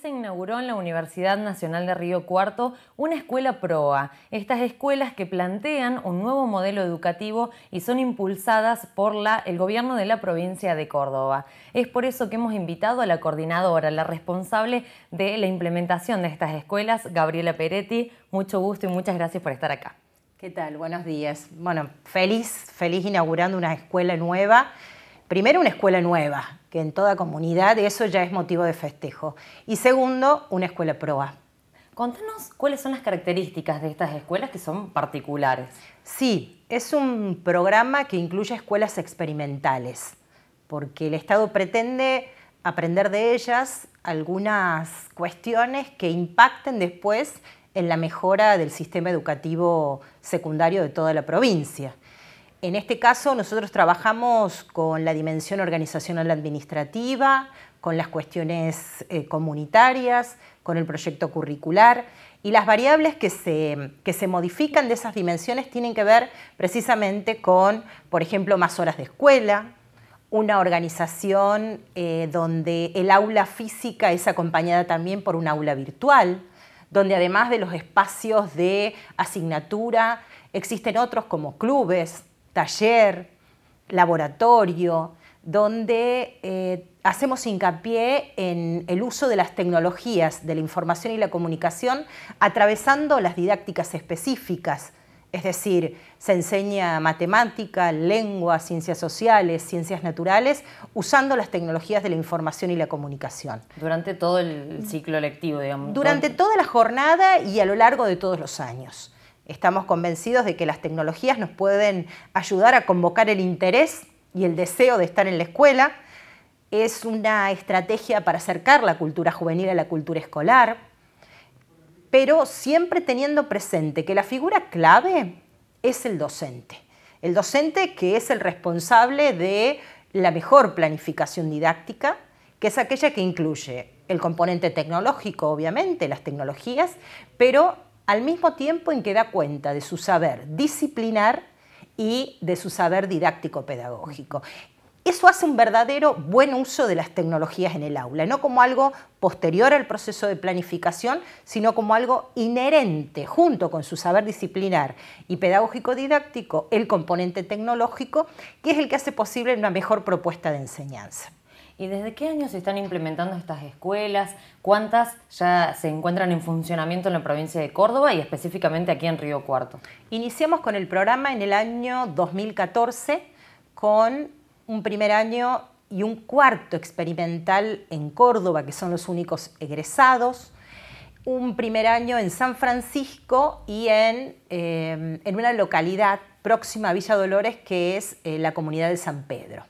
se inauguró en la Universidad Nacional de Río Cuarto una escuela PROA, estas escuelas que plantean un nuevo modelo educativo y son impulsadas por el gobierno de la provincia de Córdoba. Es por eso que hemos invitado a la coordinadora, la responsable de la implementación de estas escuelas, Gabriela Peretti. Mucho gusto y muchas gracias por estar acá. ¿Qué tal? Buenos días. Bueno, feliz, feliz inaugurando una escuela nueva. Primero una escuela nueva, en toda comunidad eso ya es motivo de festejo. Y segundo, una escuela proa. Contanos cuáles son las características de estas escuelas que son particulares. Sí, es un programa que incluye escuelas experimentales, porque el Estado pretende aprender de ellas algunas cuestiones que impacten después en la mejora del sistema educativo secundario de toda la provincia. En este caso nosotros trabajamos con la dimensión organizacional administrativa, con las cuestiones eh, comunitarias, con el proyecto curricular y las variables que se, que se modifican de esas dimensiones tienen que ver precisamente con, por ejemplo, más horas de escuela, una organización eh, donde el aula física es acompañada también por un aula virtual, donde además de los espacios de asignatura existen otros como clubes, taller, laboratorio, donde eh, hacemos hincapié en el uso de las tecnologías de la información y la comunicación atravesando las didácticas específicas. Es decir, se enseña matemática, lengua, ciencias sociales, ciencias naturales, usando las tecnologías de la información y la comunicación. Durante todo el ciclo lectivo, digamos. Durante toda la jornada y a lo largo de todos los años. Estamos convencidos de que las tecnologías nos pueden ayudar a convocar el interés y el deseo de estar en la escuela. Es una estrategia para acercar la cultura juvenil a la cultura escolar, pero siempre teniendo presente que la figura clave es el docente. El docente que es el responsable de la mejor planificación didáctica, que es aquella que incluye el componente tecnológico, obviamente, las tecnologías, pero al mismo tiempo en que da cuenta de su saber disciplinar y de su saber didáctico-pedagógico. Eso hace un verdadero buen uso de las tecnologías en el aula, no como algo posterior al proceso de planificación, sino como algo inherente, junto con su saber disciplinar y pedagógico-didáctico, el componente tecnológico, que es el que hace posible una mejor propuesta de enseñanza. ¿Y desde qué año se están implementando estas escuelas? ¿Cuántas ya se encuentran en funcionamiento en la provincia de Córdoba y específicamente aquí en Río Cuarto? Iniciamos con el programa en el año 2014 con un primer año y un cuarto experimental en Córdoba, que son los únicos egresados un primer año en San Francisco y en, eh, una localidad próxima a Villa Dolores que es eh, la comunidad de San Pedro.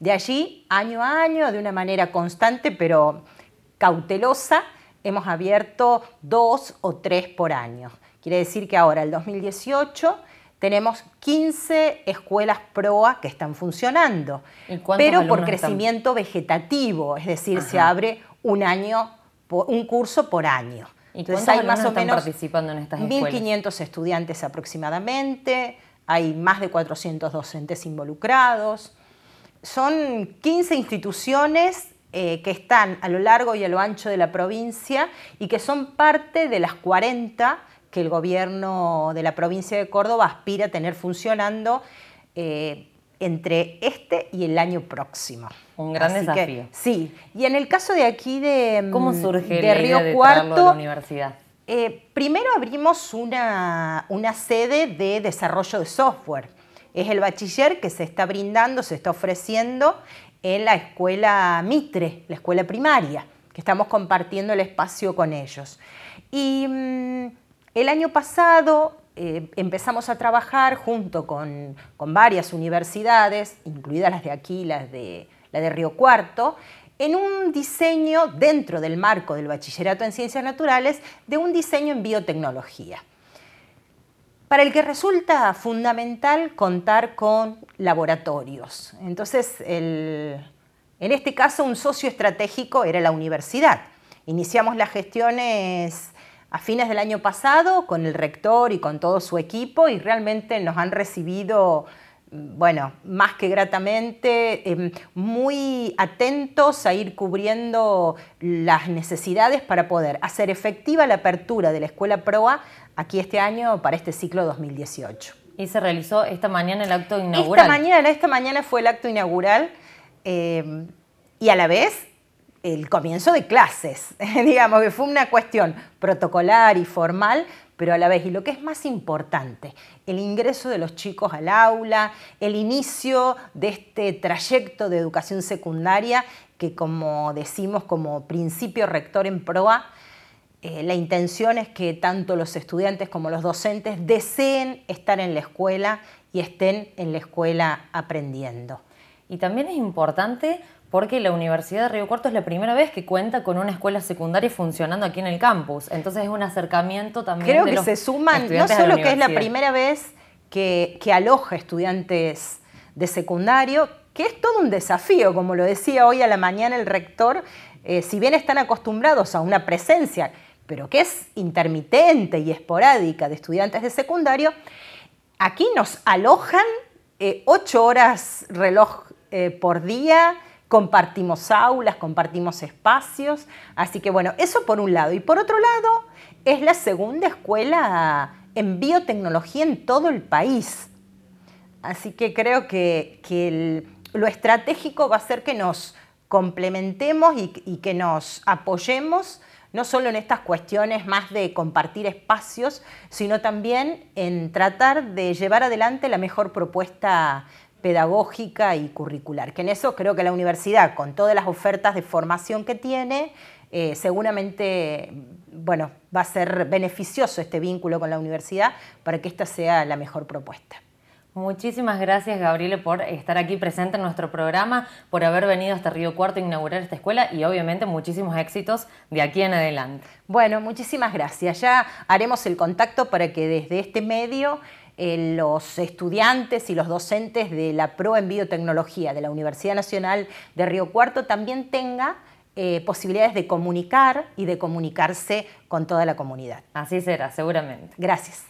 De allí, año a año, de una manera constante pero cautelosa, hemos abierto dos o tres por año. Quiere decir que ahora, el 2018, tenemos 15 escuelas PROA que están funcionando, pero por crecimiento vegetativo, es decir, se abre un año, un curso por año. Entonces hay más o menos participando en estas 1.500 estudiantes aproximadamente, hay más de 400 docentes involucrados, son 15 instituciones eh, que están a lo largo y a lo ancho de la provincia y que son parte de las 40 que el gobierno de la provincia de Córdoba aspira a tener funcionando eh, entre este y el año próximo. Un gran desafío. sí, y en el caso de aquí de, Río Cuarto, primero abrimos una, una sede de desarrollo de software es el bachiller que se está brindando, se está ofreciendo en la escuela Mitre, la escuela primaria, que estamos compartiendo el espacio con ellos. Y mm, el año pasado eh, empezamos a trabajar junto con, varias universidades, incluidas las de aquí, las la de Río Cuarto, en un diseño dentro del marco del bachillerato en ciencias naturales, de un diseño en biotecnología para el que resulta fundamental contar con laboratorios. Entonces, en este caso, un socio estratégico era la universidad. Iniciamos las gestiones a fines del año pasado con el rector y con todo su equipo y realmente nos han recibido bueno, más que gratamente, em, muy atentos a ir cubriendo las necesidades para poder hacer efectiva la apertura de la Escuela PROA aquí este año para este ciclo 2018. Y se realizó esta mañana el acto inaugural. Esta mañana, esta mañana fue el acto inaugural em, y a la vez el comienzo de clases, digamos que fue una cuestión protocolar y formal, pero a la vez, y lo que es más importante, el ingreso de los chicos al aula, el inicio de este trayecto de educación secundaria, que como decimos como principio rector en PROA, eh, la intención es que tanto los estudiantes como los docentes deseen estar en la escuela y estén en la escuela aprendiendo. Y también es importante porque la Universidad de Río Cuarto es la primera vez que cuenta con una escuela secundaria funcionando aquí en el campus. Entonces es un acercamiento también. Creo que se suman, no solo que es la primera vez que, aloja estudiantes de secundario, que es todo un desafío, como lo decía hoy a la mañana el rector, eh, si bien están acostumbrados a una presencia, pero que es intermitente y esporádica de estudiantes de secundario, aquí nos alojan eh, ocho horas reloj eh, por día, compartimos aulas, compartimos espacios. Así que bueno, eso por un lado. Y por otro lado, es la segunda escuela en biotecnología en todo el país. Así que creo que, lo estratégico va a ser que nos complementemos y, y, que nos apoyemos no solo en estas cuestiones más de compartir espacios, sino también en tratar de llevar adelante la mejor propuesta pedagógica y curricular, que en eso creo que la universidad, con todas las ofertas de formación que tiene, eh, seguramente bueno, va a ser beneficioso este vínculo con la universidad para que esta sea la mejor propuesta. Muchísimas gracias, Gabriel por estar aquí presente en nuestro programa, por haber venido hasta Río Cuarto a inaugurar esta escuela y obviamente muchísimos éxitos de aquí en adelante. Bueno, muchísimas gracias. Ya haremos el contacto para que desde este medio eh, los estudiantes y los docentes de la PRO en Biotecnología de la Universidad Nacional de Río Cuarto también tenga eh, posibilidades de comunicar y de comunicarse con toda la comunidad. Así será, seguramente. Gracias.